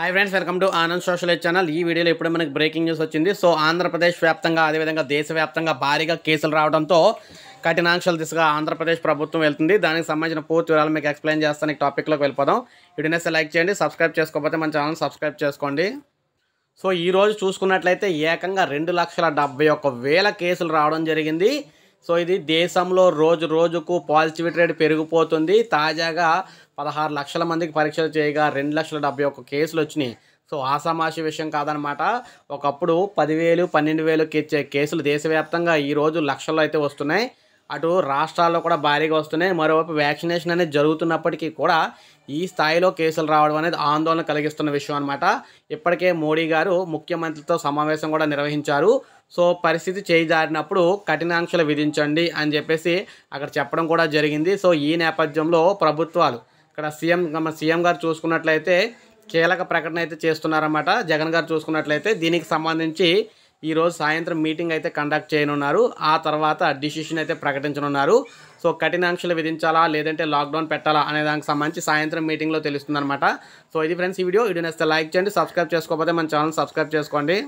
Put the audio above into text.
hi friends welcome to Anand social channel ఈ వీడియోలో ఇప్పుడే మనకి బ్రేకింగ్ న్యూస్ వచ్చింది సో ఆంధ్రప్రదేశ్ వ్యాప్తంగా అదేవిధంగా దేశవ్యాప్తంగా భారీగా కేసులు రావడంతో కఠినాంక్షల దిశగా ఆంధ్రప్రదేశ్ ప్రభుత్వం వెళ్తుంది దానికి సంబంధించిన పూర్తి వివరాలు మీకు ఎక్స్ప్లెయిన్ చేస్తాను టాపిక్లోకి వెళ్ళిపోదాం వీడియోనేస్తే లైక్ చేయండి సబ్స్క్రైబ్ చేసుకోకపోతే మన ఛానల్ సబ్స్క్రైబ్ చేసుకోండి సో ఈరోజు చూసుకున్నట్లయితే ఏకంగా రెండు లక్షల డెబ్బై ఒక్క వేల కేసులు రావడం జరిగింది సో ఇది దేశంలో రోజు రోజుకు పాజిటివిటీ రేట్ పెరిగిపోతుంది తాజాగా పదహారు లక్షల మందికి పరీక్షలు చేయగా రెండు లక్షల డెబ్బై ఒక్క కేసులు వచ్చినాయి సో ఆసామాషి విషయం కాదనమాట ఒకప్పుడు పదివేలు పన్నెండు వేలుకి ఇచ్చే కేసులు దేశవ్యాప్తంగా ఈరోజు లక్షల్లో అయితే వస్తున్నాయి అటు రాష్ట్రాల్లో కూడా భారీగా వస్తున్నాయి మరోవైపు వ్యాక్సినేషన్ అనేది జరుగుతున్నప్పటికీ కూడా ఈ స్థాయిలో కేసులు రావడం అనేది ఆందోళన కలిగిస్తున్న విషయం అనమాట ఇప్పటికే మోడీ గారు ముఖ్యమంత్రితో సమావేశం కూడా నిర్వహించారు సో పరిస్థితి చేయజారినప్పుడు కఠినాంక్షలు విధించండి అని చెప్పేసి అక్కడ చెప్పడం కూడా జరిగింది సో ఈ నేపథ్యంలో ప్రభుత్వాలు ఇక్కడ సీఎం మన సీఎం గారు చూసుకున్నట్లయితే కీలక ప్రకటన అయితే చేస్తున్నారన్నమాట జగన్ గారు చూసుకున్నట్లయితే దీనికి సంబంధించి ఈరోజు సాయంత్రం మీటింగ్ అయితే కండక్ట్ చేయనున్నారు ఆ తర్వాత డిసిషన్ అయితే ప్రకటించనున్నారు సో కఠినాంక్షలు విధించాలా లేదంటే లాక్డౌన్ పెట్టాలా అనే దానికి సంబంధించి సాయంత్రం మీటింగ్లో తెలుస్తుందన్నమాట సో ఇది ఫ్రెండ్స్ ఈ వీడియో వీడియో నేస్తే లైక్ చేయండి సబ్స్క్రైబ్ చేసుకోకపోతే మన ఛానల్ సబ్స్క్రైబ్ చేసుకోండి